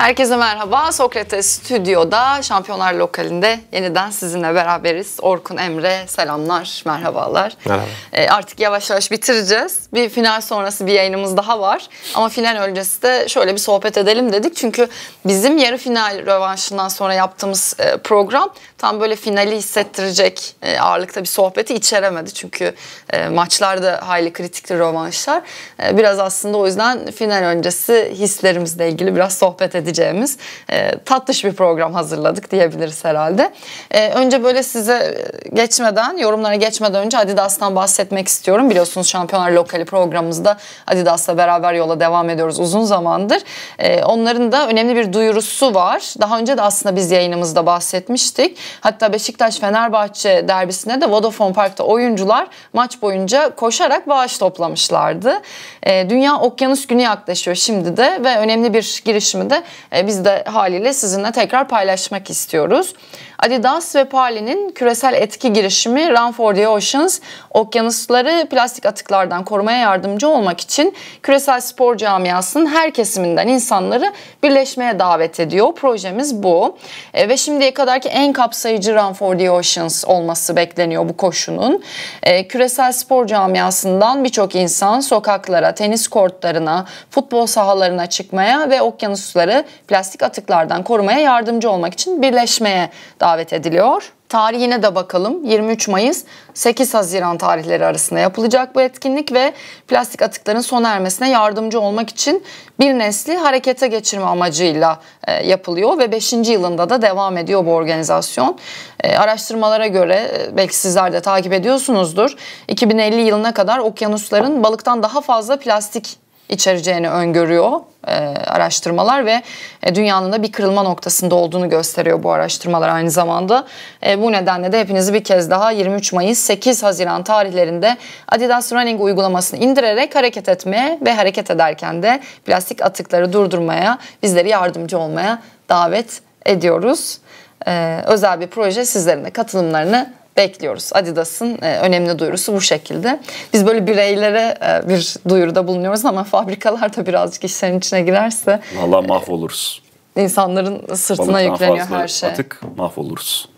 Herkese merhaba. Sokrates Stüdyo'da Şampiyonlar Lokali'nde yeniden sizinle beraberiz. Orkun Emre selamlar, merhabalar. Merhaba. E, artık yavaş yavaş bitireceğiz. Bir final sonrası bir yayınımız daha var. Ama final öncesi de şöyle bir sohbet edelim dedik. Çünkü bizim yarı final rövanşından sonra yaptığımız e, program tam böyle finali hissettirecek e, ağırlıkta bir sohbeti içeremedi. Çünkü e, maçlar da hayli kritikli rövanşlar. E, biraz aslında o yüzden final öncesi hislerimizle ilgili biraz sohbet edelim edeceğimiz e, tatlış bir program hazırladık diyebiliriz herhalde. E, önce böyle size geçmeden, yorumlara geçmeden önce Adidas'tan bahsetmek istiyorum. Biliyorsunuz Şampiyonlar Lokali programımızda Adidas'la beraber yola devam ediyoruz uzun zamandır. E, onların da önemli bir duyurusu var. Daha önce de aslında biz yayınımızda bahsetmiştik. Hatta Beşiktaş-Fenerbahçe derbisine de Vodafone Park'ta oyuncular maç boyunca koşarak bağış toplamışlardı. E, Dünya Okyanus Günü yaklaşıyor şimdi de ve önemli bir girişimi de e, biz de haliyle sizinle tekrar paylaşmak istiyoruz. Adidas ve Parley'nin küresel etki girişimi Run for the Oceans, okyanusları plastik atıklardan korumaya yardımcı olmak için küresel spor camiasının her kesiminden insanları birleşmeye davet ediyor. Projemiz bu. E, ve şimdiye kadarki en kapsayıcı Run for the Oceans olması bekleniyor bu koşunun. E, küresel spor camiasından birçok insan sokaklara, tenis kortlarına, futbol sahalarına çıkmaya ve okyanusları plastik atıklardan korumaya yardımcı olmak için birleşmeye davet davet ediliyor. Tarihine de bakalım. 23 Mayıs 8 Haziran tarihleri arasında yapılacak bu etkinlik ve plastik atıkların sona ermesine yardımcı olmak için bir nesli harekete geçirme amacıyla e, yapılıyor ve 5. yılında da devam ediyor bu organizasyon. E, araştırmalara göre e, belki sizler de takip ediyorsunuzdur. 2050 yılına kadar okyanusların balıktan daha fazla plastik içereceğini öngörüyor e, araştırmalar ve e, dünyanın da bir kırılma noktasında olduğunu gösteriyor bu araştırmalar aynı zamanda. E, bu nedenle de hepinizi bir kez daha 23 Mayıs 8 Haziran tarihlerinde Adidas Running uygulamasını indirerek hareket etmeye ve hareket ederken de plastik atıkları durdurmaya, bizleri yardımcı olmaya davet ediyoruz. Ee, özel bir proje sizlerin de katılımlarını bekliyoruz. Adidas'ın e, önemli duyurusu bu şekilde. Biz böyle bireylere e, bir duyuruda bulunuyoruz ama fabrikalar da birazcık işlerin içine girerse Vallahi mahvoluruz. E, insanların sırtına Balıktan yükleniyor her şey. Atık mahvoluruz.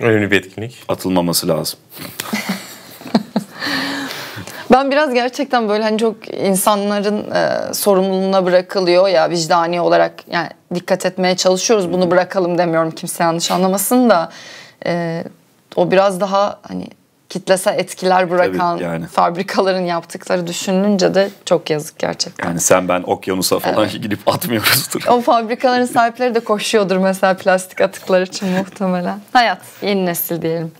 Önemli bir etkinlik. Atılmaması lazım. Ben biraz gerçekten böyle hani çok insanların e, sorumluluğuna bırakılıyor ya vicdani olarak yani dikkat etmeye çalışıyoruz. Bunu bırakalım demiyorum kimse yanlış anlamasın da e, o biraz daha hani kitlesel etkiler bırakan yani. fabrikaların yaptıkları düşününce de çok yazık gerçekten. Yani sen ben okyanusa falan evet. gidip atmıyoruzdur. O fabrikaların sahipleri de koşuyordur mesela plastik atıklar için muhtemelen. Hayat, yeni nesil diyelim.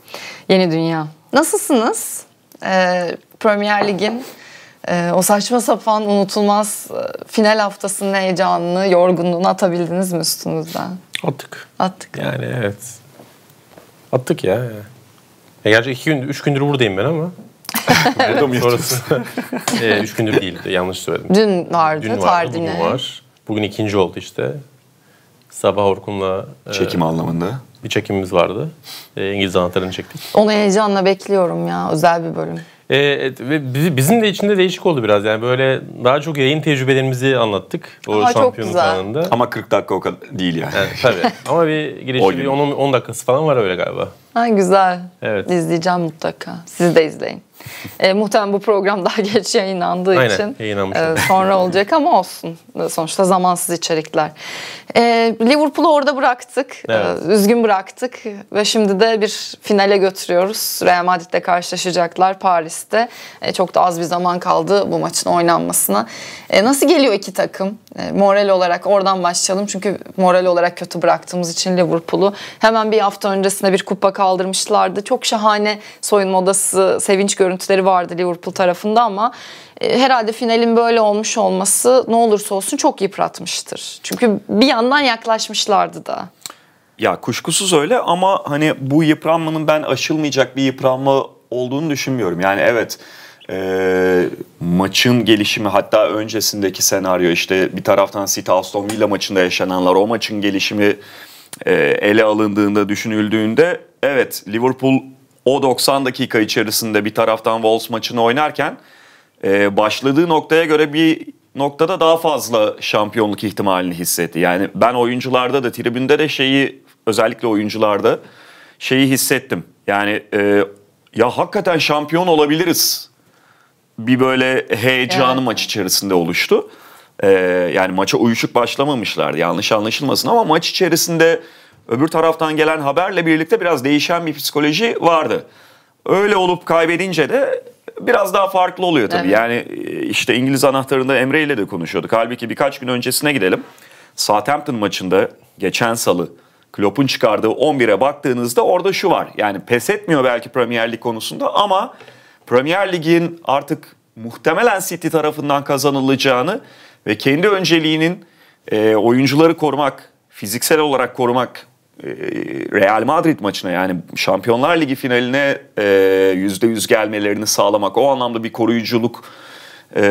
Yeni dünya. Nasılsınız? Ee, Premier Lig'in e, o saçma sapan unutulmaz e, final haftasının heyecanını, yorgunluğunu atabildiniz mi üstünüzden? Attık. Attık. Yani evet Attık ya. ya gerçi iki gün, üç gündür buradayım ben ama. Burada mı Sonrası, e, ee, üç gündür değil, yanlış söyledim. Dün vardı, Dün vardı, bugün var. Bugün ikinci oldu işte. Sabah Orkun'la... E, Çekim e, anlamında. Bir çekimimiz vardı. E, İngiliz anahtarını çektik. Onu heyecanla bekliyorum ya, özel bir bölüm. E, ve bizim de içinde değişik oldu biraz. Yani böyle daha çok yayın tecrübelerimizi anlattık o Aa, şampiyonluk anında. Ama 40 dakika o kadar değil yani. yani tabii. Ama bir girişim. bir 10, 10 dakikası falan var öyle galiba. Ha güzel. Evet. İzleyeceğim mutlaka. Siz de izleyin. E, muhtemelen bu program daha geç yayınlandığı Aynen, için e, sonra olacak ama olsun. E, sonuçta zamansız içerikler. E, Liverpool'u orada bıraktık. E, evet. E, üzgün bıraktık ve şimdi de bir finale götürüyoruz. Real Madrid'le karşılaşacaklar Paris'te. E, çok da az bir zaman kaldı bu maçın oynanmasına. E, nasıl geliyor iki takım? E, moral olarak oradan başlayalım. Çünkü moral olarak kötü bıraktığımız için Liverpool'u. Hemen bir hafta öncesinde bir kupa kaldırmışlardı. Çok şahane soyunma odası, sevinç görüntüsü görüntüleri vardı Liverpool tarafında ama e, herhalde finalin böyle olmuş olması ne olursa olsun çok yıpratmıştır. Çünkü bir yandan yaklaşmışlardı da. Ya kuşkusuz öyle ama hani bu yıpranmanın ben aşılmayacak bir yıpranma olduğunu düşünmüyorum. Yani evet e, maçın gelişimi hatta öncesindeki senaryo işte bir taraftan City Aston Villa maçında yaşananlar o maçın gelişimi e, ele alındığında düşünüldüğünde evet Liverpool o 90 dakika içerisinde bir taraftan Wolves maçını oynarken e, başladığı noktaya göre bir noktada daha fazla şampiyonluk ihtimalini hissetti. Yani ben oyuncularda da tribünde de şeyi özellikle oyuncularda şeyi hissettim. Yani e, ya hakikaten şampiyon olabiliriz. Bir böyle heyecanı evet. maç içerisinde oluştu. E, yani maça uyuşuk başlamamışlardı yanlış anlaşılmasın ama maç içerisinde öbür taraftan gelen haberle birlikte biraz değişen bir psikoloji vardı. Öyle olup kaybedince de biraz daha farklı oluyor tabii. Evet. Yani e, işte İngiliz anahtarında Emre ile de konuşuyorduk. Halbuki birkaç gün öncesine gidelim. Southampton maçında geçen salı Klopp'un çıkardığı 11'e baktığınızda orada şu var. Yani pes etmiyor belki Premier Lig konusunda ama Premier Lig'in artık muhtemelen City tarafından kazanılacağını ve kendi önceliğinin e, oyuncuları korumak, fiziksel olarak korumak e, Real Madrid maçına yani Şampiyonlar Ligi finaline %100 e, gelmelerini sağlamak o anlamda bir koruyuculuk e,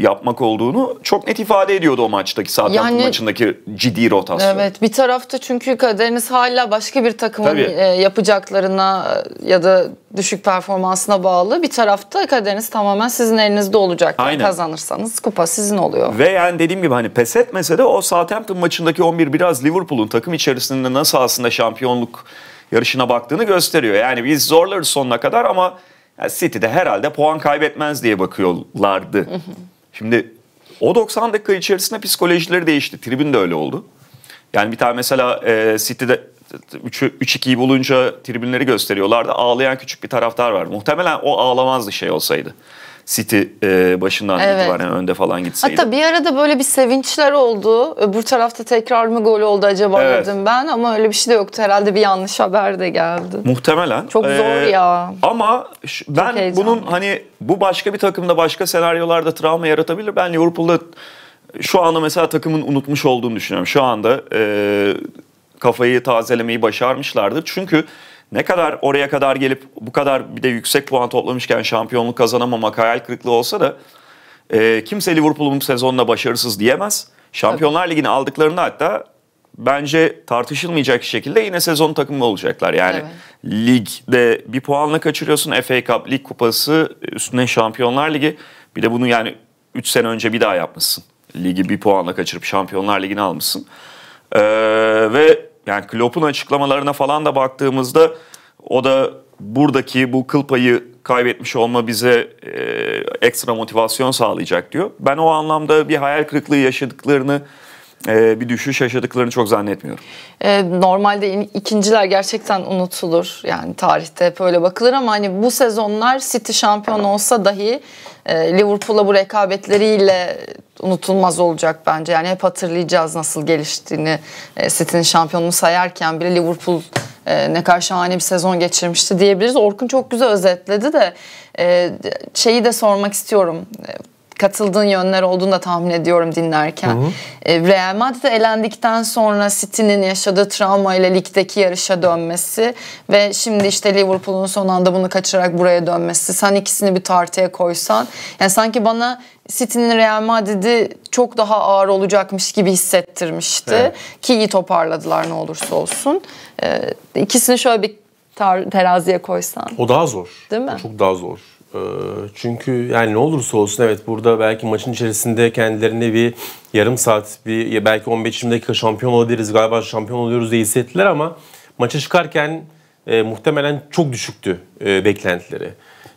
yapmak olduğunu çok net ifade ediyordu o maçtaki zaten yani, maçındaki ciddi rotasyon. Evet bir tarafta çünkü kaderiniz hala başka bir takımın E, yapacaklarına ya da düşük performansına bağlı. Bir tarafta kaderiniz tamamen sizin elinizde olacak. Aynen. Kazanırsanız kupa sizin oluyor. Ve yani dediğim gibi hani pes etmese de o Southampton maçındaki 11 biraz Liverpool'un takım içerisinde nasıl aslında şampiyonluk yarışına baktığını gösteriyor. Yani biz zorlarız sonuna kadar ama yani City'de herhalde puan kaybetmez diye bakıyorlardı. Şimdi o 90 dakika içerisinde psikolojileri değişti. Tribün de öyle oldu. Yani bir tane mesela e, City'de 3-2'yi bulunca tribünleri gösteriyorlardı. Ağlayan küçük bir taraftar var. Muhtemelen o ağlamazdı şey olsaydı. City e, başından evet. itibaren önde falan gitseydi. Hatta bir arada böyle bir sevinçler oldu. Öbür e, tarafta tekrar mı gol oldu acaba evet. dedim ben ama öyle bir şey de yoktu. Herhalde bir yanlış haber de geldi. Muhtemelen. Çok e, zor ee, ya. Ama ben bunun hani bu başka bir takımda başka senaryolarda travma yaratabilir. Ben Liverpool'da şu anda mesela takımın unutmuş olduğunu düşünüyorum. Şu anda e, kafayı tazelemeyi başarmışlardır. Çünkü ne kadar oraya kadar gelip bu kadar bir de yüksek puan toplamışken şampiyonluk kazanamamak hayal kırıklığı olsa da e, kimse Liverpool'un sezonla başarısız diyemez. Şampiyonlar Ligi'ni aldıklarında hatta bence tartışılmayacak şekilde yine sezon takımı olacaklar. Yani evet. ligde bir puanla kaçırıyorsun FA Cup, Lig Kupası, üstüne Şampiyonlar Ligi. Bir de bunu yani 3 sene önce bir daha yapmışsın. Ligi bir puanla kaçırıp Şampiyonlar Ligi'ni almışsın. Ee, ve yani Klopp'un açıklamalarına falan da baktığımızda o da buradaki bu kıl payı kaybetmiş olma bize e, ekstra motivasyon sağlayacak diyor. Ben o anlamda bir hayal kırıklığı yaşadıklarını ee, bir düşüş yaşadıklarını çok zannetmiyorum. Ee, normalde ikinciler gerçekten unutulur. Yani tarihte böyle bakılır ama hani bu sezonlar City şampiyon olsa dahi e, Liverpool'a bu rekabetleriyle unutulmaz olacak bence. Yani hep hatırlayacağız nasıl geliştiğini. E, City'nin şampiyonunu sayarken bile Liverpool e, ne kadar şahane bir sezon geçirmişti diyebiliriz. Orkun çok güzel özetledi de e, şeyi de sormak istiyorum katıldığın yönler olduğunu da tahmin ediyorum dinlerken. Hı hı. E, Real Madrid'e elendikten sonra City'nin yaşadığı travma ile ligdeki yarışa dönmesi ve şimdi işte Liverpool'un son anda bunu kaçırarak buraya dönmesi. Sen ikisini bir tartıya koysan yani sanki bana City'nin Real Madrid'i çok daha ağır olacakmış gibi hissettirmişti. Evet. Ki iyi toparladılar ne olursa olsun. E, ikisini şöyle bir teraziye koysan. O daha zor. Değil mi? O çok daha zor. Ee, çünkü yani ne olursa olsun evet burada belki maçın içerisinde kendilerini bir yarım saat, bir belki 15-20 dakika şampiyon olabiliriz, galiba şampiyon oluyoruz diye hissettiler ama maça çıkarken e, muhtemelen çok düşüktü e, beklentileri.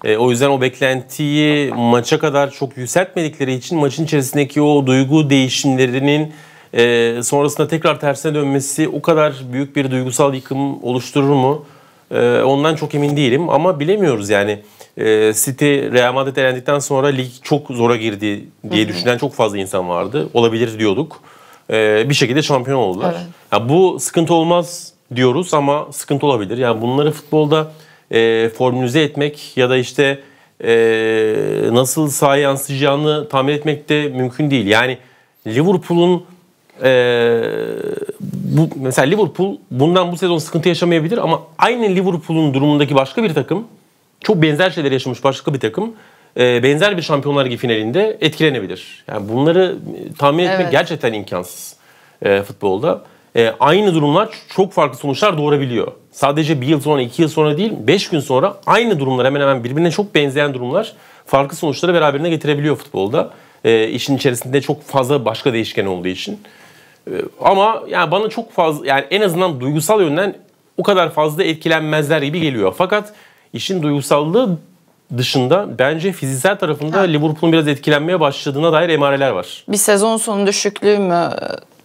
E, o yüzden o beklentiyi maça kadar çok yükseltmedikleri için maçın içerisindeki o duygu değişimlerinin e, sonrasında tekrar tersine dönmesi o kadar büyük bir duygusal yıkım oluşturur mu? E, ondan çok emin değilim ama bilemiyoruz yani. Ee, City Real Madrid elendikten sonra lig çok zora girdi diye Hı-hı. düşünen çok fazla insan vardı. Olabilir diyorduk. Ee, bir şekilde şampiyon oldular. Evet. Yani bu sıkıntı olmaz diyoruz ama sıkıntı olabilir. Yani bunları futbolda e, formülize etmek ya da işte e, nasıl sahaya yansıyacağını tahmin etmek de mümkün değil. Yani Liverpool'un e, bu mesela Liverpool bundan bu sezon sıkıntı yaşamayabilir ama aynı Liverpool'un durumundaki başka bir takım çok benzer şeyler yaşamış başka bir takım e, benzer bir Şampiyonlar Ligi finalinde etkilenebilir. Yani bunları e, tahmin etmek evet. gerçekten imkansız e, futbolda. E, aynı durumlar çok farklı sonuçlar doğurabiliyor. Sadece bir yıl sonra, iki yıl sonra değil, beş gün sonra aynı durumlar hemen hemen birbirine çok benzeyen durumlar farklı sonuçları beraberine getirebiliyor futbolda. E, işin içerisinde çok fazla başka değişken olduğu için. E, ama yani bana çok fazla, yani en azından duygusal yönden o kadar fazla etkilenmezler gibi geliyor. Fakat işin duygusallığı dışında bence fiziksel tarafında Liverpool'un biraz etkilenmeye başladığına dair emareler var. Bir sezon sonu düşüklüğü mü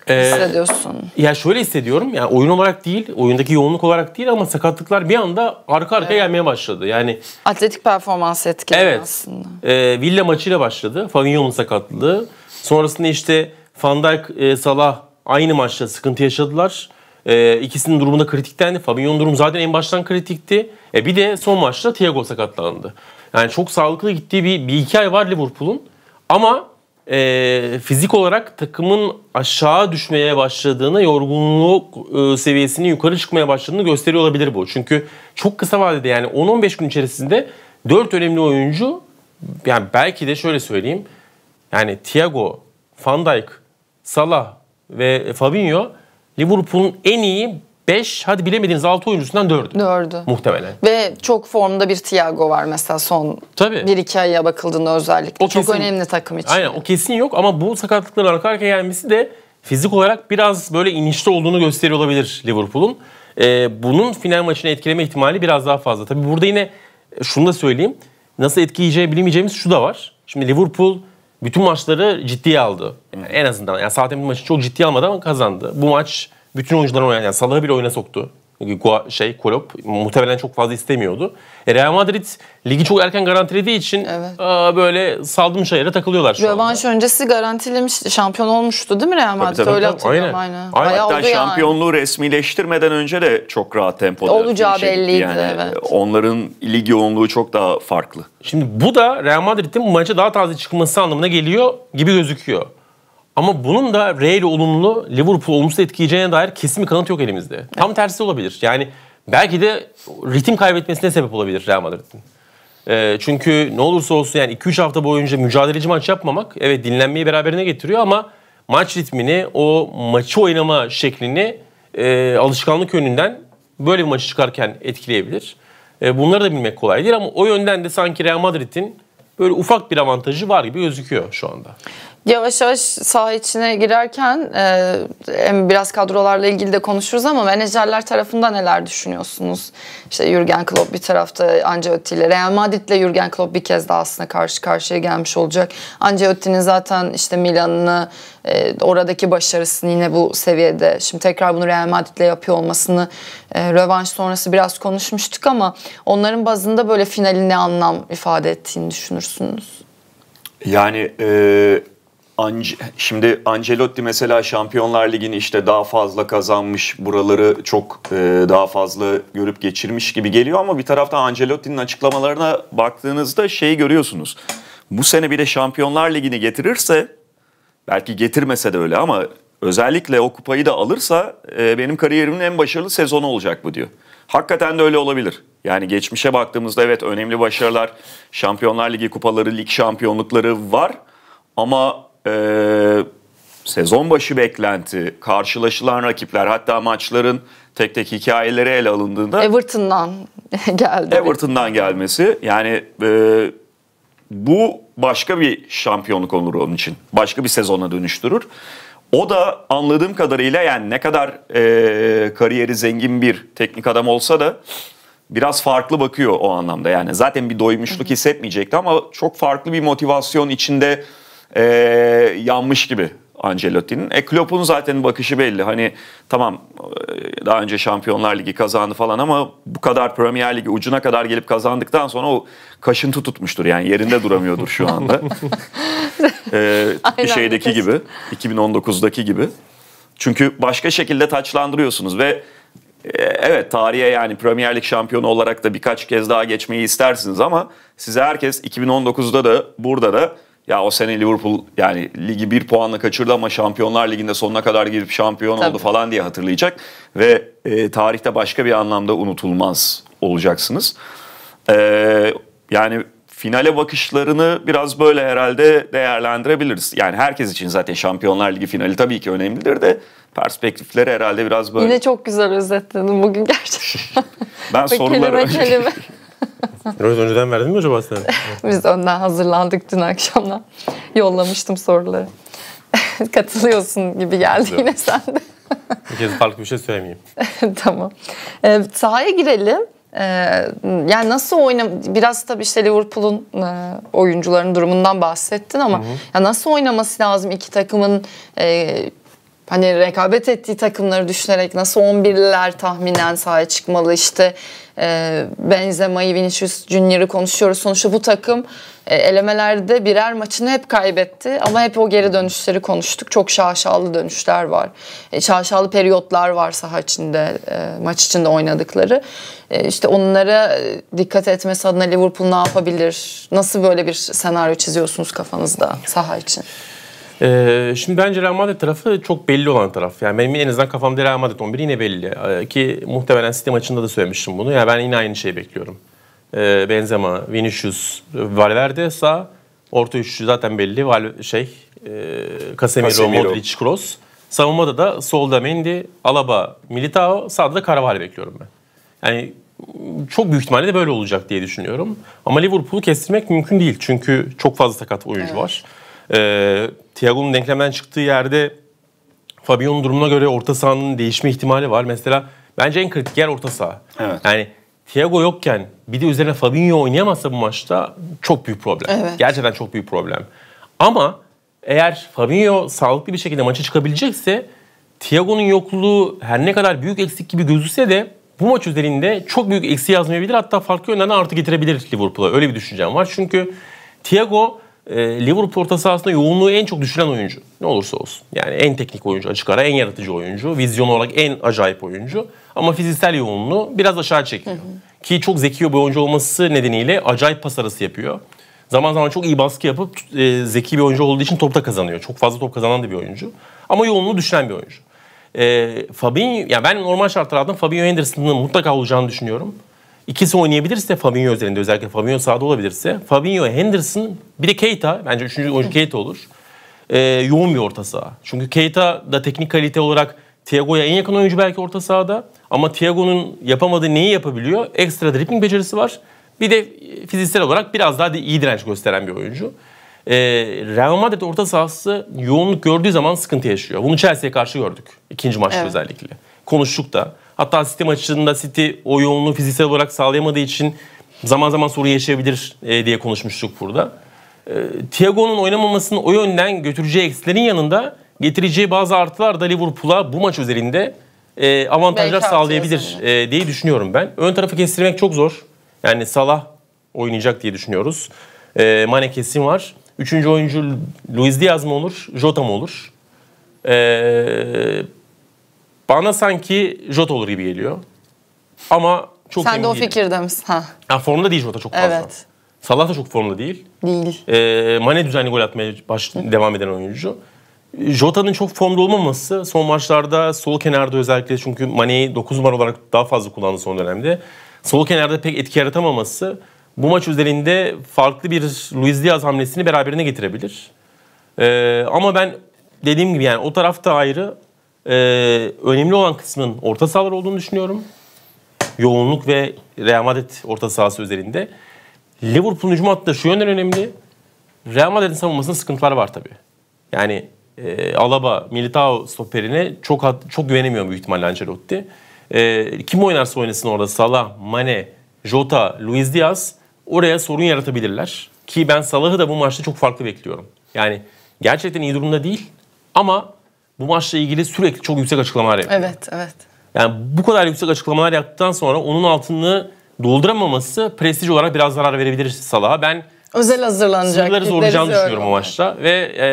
ee, hissediyorsun? Ya şöyle hissediyorum. Yani oyun olarak değil, oyundaki yoğunluk olarak değil ama sakatlıklar bir anda arka arkaya evet. gelmeye başladı. Yani atletik performans etkiledi evet, aslında. E, Villa maçıyla başladı. Fabinho'nun sakatlığı. Sonrasında işte Van Dijk, e, Salah aynı maçta sıkıntı yaşadılar. E, ikisinin durumunda kritiktendi. Fabinho'nun durumu zaten en baştan kritikti. E, bir de son maçta Thiago sakatlandı. Yani çok sağlıklı gittiği bir, bir iki ay var Liverpool'un. Ama e, fizik olarak takımın aşağı düşmeye başladığını, yorgunluk e, seviyesinin yukarı çıkmaya başladığını gösteriyor olabilir bu. Çünkü çok kısa vadede yani 10-15 gün içerisinde 4 önemli oyuncu yani belki de şöyle söyleyeyim. Yani Thiago, Van Dijk, Salah ve Fabinho Liverpool'un en iyi 5 hadi bilemediğiniz 6 oyuncusundan 4'ü. 4'ü. Muhtemelen. Ve çok formda bir Thiago var mesela son Tabii. 1-2 aya bakıldığında özellikle. O çok kesin, önemli takım için. Aynen o kesin yok ama bu sakatlıkların arka arkaya gelmesi de fizik olarak biraz böyle inişte olduğunu gösteriyor olabilir Liverpool'un. Ee, bunun final maçını etkileme ihtimali biraz daha fazla. Tabii burada yine şunu da söyleyeyim. Nasıl etkileyeceği bilemeyeceğimiz şu da var. Şimdi Liverpool bütün maçları ciddiye aldı. Yani en azından yani Southampton maçı çok ciddiye almadı ama kazandı. Bu maç bütün oyuncuların oynayan yani Salah'ı bile oyuna soktu. Gua, şey Kolop muhtemelen çok fazla istemiyordu. E, Real Madrid ligi çok erken garantilediği için evet. e, böyle saldım şayara takılıyorlar şu Rövanş anda. öncesi garantilemiş Şampiyon olmuştu değil mi Real Madrid? Tabii, tabii, Öyle tabii. aynen. aynen. aynen. Hatta şampiyonluğu resmileştirmeden önce de çok rahat tempoda. Olacağı şey belliydi yani. evet. Onların lig yoğunluğu çok daha farklı. Şimdi bu da Real Madrid'in bu maça daha taze çıkması anlamına geliyor gibi gözüküyor. Ama bunun da Real olumlu, Liverpool olumsuz etkileyeceğine dair kesin bir kanıt yok elimizde. Evet. Tam tersi olabilir. Yani belki de ritim kaybetmesine sebep olabilir Real Madrid'in. E, çünkü ne olursa olsun yani 2-3 hafta boyunca mücadeleci maç yapmamak evet dinlenmeyi beraberine getiriyor ama maç ritmini, o maçı oynama şeklini e, alışkanlık yönünden böyle bir maçı çıkarken etkileyebilir. E, bunları da bilmek kolay değil ama o yönden de sanki Real Madrid'in böyle ufak bir avantajı var gibi gözüküyor şu anda yavaş yavaş saha içine girerken e, biraz kadrolarla ilgili de konuşuruz ama menajerler tarafında neler düşünüyorsunuz? İşte Jurgen Klopp bir tarafta Ancelotti ile Real Madrid ile Jurgen Klopp bir kez daha aslında karşı karşıya gelmiş olacak. Ancelotti'nin zaten işte Milan'ını e, oradaki başarısını yine bu seviyede şimdi tekrar bunu Real Madrid ile yapıyor olmasını e, rövanş sonrası biraz konuşmuştuk ama onların bazında böyle finalin ne anlam ifade ettiğini düşünürsünüz? Yani e, Ange, şimdi Ancelotti mesela Şampiyonlar Ligi'ni işte daha fazla kazanmış, buraları çok e, daha fazla görüp geçirmiş gibi geliyor ama bir tarafta Ancelotti'nin açıklamalarına baktığınızda şeyi görüyorsunuz. Bu sene bir de Şampiyonlar Ligi'ni getirirse, belki getirmese de öyle ama özellikle o kupayı da alırsa e, benim kariyerimin en başarılı sezonu olacak bu diyor. Hakikaten de öyle olabilir. Yani geçmişe baktığımızda evet önemli başarılar, Şampiyonlar Ligi kupaları, lig şampiyonlukları var ama e, sezon başı beklenti, karşılaşılan rakipler hatta maçların tek tek hikayeleri ele alındığında Everton'dan geldi. Everton'dan gelmesi yani e, bu başka bir şampiyonluk olur onun için. Başka bir sezona dönüştürür. O da anladığım kadarıyla yani ne kadar e, kariyeri zengin bir teknik adam olsa da biraz farklı bakıyor o anlamda. Yani zaten bir doymuşluk hissetmeyecekti ama çok farklı bir motivasyon içinde e, yanmış gibi Ancelotti'nin. E Klopp'un zaten bakışı belli. Hani tamam e, daha önce Şampiyonlar Ligi kazandı falan ama bu kadar Premier Ligi ucuna kadar gelip kazandıktan sonra o kaşıntı tutmuştur. Yani yerinde duramıyordur şu anda. ee, bir şeydeki gibi, 2019'daki gibi. Çünkü başka şekilde taçlandırıyorsunuz ve e, Evet tarihe yani Premier Lig şampiyonu olarak da birkaç kez daha geçmeyi istersiniz ama size herkes 2019'da da burada da ya o sene Liverpool yani ligi bir puanla kaçırdı ama Şampiyonlar Ligi'nde sonuna kadar girip şampiyon Tabii. oldu falan diye hatırlayacak. Ve e, tarihte başka bir anlamda unutulmaz olacaksınız. E, yani finale bakışlarını biraz böyle herhalde değerlendirebiliriz. Yani herkes için zaten Şampiyonlar Ligi finali tabii ki önemlidir de perspektifleri herhalde biraz böyle. Yine çok güzel özetledin bugün gerçekten. ben soruları kelime, kelime. Rose önceden verdin mi acaba sen? Biz önden hazırlandık dün akşamdan. Yollamıştım soruları. Katılıyorsun gibi geldi yine sen de. bir kez farklı bir şey söylemeyeyim. tamam. Ee, sahaya girelim. Ee, yani nasıl oyna biraz tabii işte Liverpool'un e, oyuncuların durumundan bahsettin ama hı Ya nasıl oynaması lazım iki takımın e, hani rekabet ettiği takımları düşünerek nasıl 11'liler tahminen sahaya çıkmalı işte e, Benzema'yı Vinicius Junior'ı konuşuyoruz. Sonuçta bu takım e, elemelerde birer maçını hep kaybetti ama hep o geri dönüşleri konuştuk. Çok şaşalı dönüşler var. E, şaşalı periyotlar var saha içinde, e, maç içinde oynadıkları. E, işte onlara e, dikkat etmesi adına Liverpool ne yapabilir? Nasıl böyle bir senaryo çiziyorsunuz kafanızda saha için? Ee, şimdi bence Real Madrid tarafı çok belli olan taraf. Yani benim en azından kafamda Real Madrid 11 yine belli. Ee, ki muhtemelen sistem maçında da söylemiştim bunu. Yani ben yine aynı şeyi bekliyorum. Ee, Benzema, Vinicius, Valverde sağ. Orta üçlü zaten belli. Val şey, e, Casemiro, Casemiro, Modric, Kroos. Savunmada da solda Mendy, Alaba, Militao, sağda da Carvalho bekliyorum ben. Yani çok büyük ihtimalle de böyle olacak diye düşünüyorum. Ama Liverpool'u kestirmek mümkün değil. Çünkü çok fazla sakat oyuncu evet. var. E, Thiago'nun denklemden çıktığı yerde Fabio'nun durumuna göre orta sahanın değişme ihtimali var. Mesela bence en kritik yer orta saha. Evet. Yani Thiago yokken bir de üzerine Fabinho oynayamazsa bu maçta çok büyük problem. Evet. Gerçekten çok büyük problem. Ama eğer Fabinho sağlıklı bir şekilde maça çıkabilecekse Thiago'nun yokluğu her ne kadar büyük eksik gibi gözükse de bu maç üzerinde çok büyük eksi yazmayabilir. Hatta farklı yönden artı getirebilir Liverpool'a. Öyle bir düşüncem var. Çünkü Thiago e, Liverpool orta sahasında yoğunluğu en çok düşüren oyuncu. Ne olursa olsun. Yani en teknik oyuncu açık ara, en yaratıcı oyuncu, vizyon olarak en acayip oyuncu. Ama fiziksel yoğunluğu biraz aşağı çekiyor. Ki çok zeki bir oyuncu olması nedeniyle acayip pas arası yapıyor. Zaman zaman çok iyi baskı yapıp e, zeki bir oyuncu olduğu için top topta kazanıyor. Çok fazla top kazanan da bir oyuncu. Ama yoğunluğu düşüren bir oyuncu. E, Fabinho, yani ben normal şartlar altında Fabinho Henderson'ın mutlaka olacağını düşünüyorum. İkisi oynayabilirse Fabinho üzerinde özellikle Fabinho sağda olabilirse Fabinho, Henderson bir de Keita bence üçüncü oyuncu Keita olur. Ee, yoğun bir orta saha. Çünkü Keita da teknik kalite olarak Thiago'ya en yakın oyuncu belki orta sahada. Ama Thiago'nun yapamadığı neyi yapabiliyor? Ekstra dribbling becerisi var. Bir de e, fiziksel olarak biraz daha iyi direnç gösteren bir oyuncu. Ee, Real Madrid orta sahası yoğunluk gördüğü zaman sıkıntı yaşıyor. Bunu Chelsea'ye karşı gördük. ikinci maçta evet. özellikle. Konuştuk da. Hatta City maçında City o yoğunluğu fiziksel olarak sağlayamadığı için zaman zaman soru yaşayabilir e, diye konuşmuştuk burada. E, Thiago'nun oynamamasının o yönden götüreceği eksilerin yanında getireceği bazı artılar da Liverpool'a bu maç üzerinde e, avantajlar Belki sağlayabilir diye düşünüyorum ben. Ön tarafı kestirmek çok zor. Yani Salah oynayacak diye düşünüyoruz. Mane kesin var. Üçüncü oyuncu Luis Diaz mı olur, Jota mı olur? Ee, bana sanki Jota olur gibi geliyor. Ama çok Sen de o değilim. fikirde misin? Ha. ha formda değil Jota çok fazla. Evet. Salah da çok formda değil. Değil. E, Mane düzenli gol atmaya baş, devam eden oyuncu. Jota'nın çok formda olmaması son maçlarda sol kenarda özellikle çünkü Mane'yi 9 numara olarak daha fazla kullandı son dönemde. Sol kenarda pek etki yaratamaması bu maç üzerinde farklı bir Luis Diaz hamlesini beraberine getirebilir. Ee, ama ben dediğim gibi yani o tarafta ayrı e, önemli olan kısmın orta sahalar olduğunu düşünüyorum. Yoğunluk ve Real Madrid orta sahası üzerinde. Liverpool'un hücum hattı şu yönden önemli. Real Madrid'in savunmasında sıkıntılar var tabii. Yani e, Alaba, Militao stoperine çok çok güvenemiyor büyük ihtimalle Ancelotti. E, kim oynarsa oynasın orada Salah, Mane, Jota, Luis Diaz oraya sorun yaratabilirler. Ki ben Salah'ı da bu maçta çok farklı bekliyorum. Yani gerçekten iyi durumda değil ama bu maçla ilgili sürekli çok yüksek açıklamalar yapıyor. Evet, evet. Yani bu kadar yüksek açıklamalar yaptıktan sonra onun altını dolduramaması prestij olarak biraz zarar verebilir Salah'a. Ben özel hazırlanacak. Sınırları zorlayacağını düşünüyorum o maçta ve e,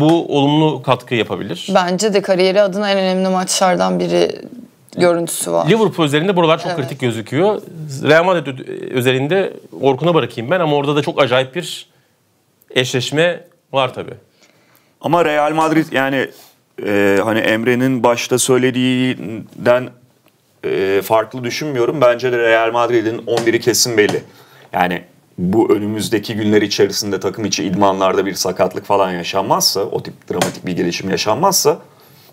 bu olumlu katkı yapabilir. Bence de kariyeri adına en önemli maçlardan biri görüntüsü var. Liverpool üzerinde buralar çok evet. kritik gözüküyor. Real Madrid üzerinde Orkun'a bırakayım ben ama orada da çok acayip bir eşleşme var tabii. Ama Real Madrid yani e, hani Emre'nin başta söylediğinden e, farklı düşünmüyorum. Bence de Real Madrid'in 11'i kesin belli. Yani bu önümüzdeki günler içerisinde takım içi idmanlarda bir sakatlık falan yaşanmazsa, o tip dramatik bir gelişim yaşanmazsa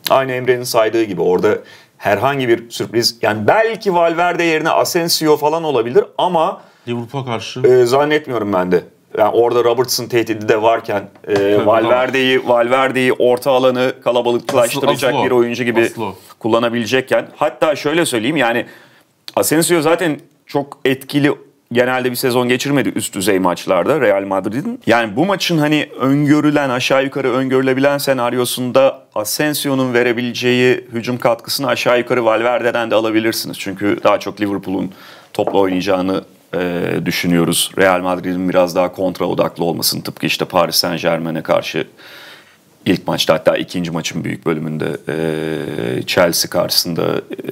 aynı Emre'nin saydığı gibi orada herhangi bir sürpriz yani belki Valverde yerine Asensio falan olabilir ama Liverpool'a karşı e, zannetmiyorum ben de yani orada Robertson tehdidi de varken e, Valverde'yi Valverde'yi orta alanı kalabalıklaştıracak Aslo. bir oyuncu gibi Aslo. kullanabilecekken hatta şöyle söyleyeyim yani Asensio zaten çok etkili genelde bir sezon geçirmedi üst düzey maçlarda Real Madrid'in. Yani bu maçın hani öngörülen aşağı yukarı öngörülebilen senaryosunda Asensio'nun verebileceği hücum katkısını aşağı yukarı Valverde'den de alabilirsiniz. Çünkü daha çok Liverpool'un topla oynayacağını e, düşünüyoruz. Real Madrid'in biraz daha kontra odaklı olmasını tıpkı işte Paris Saint Germain'e karşı ilk maçta hatta ikinci maçın büyük bölümünde e, Chelsea karşısında e,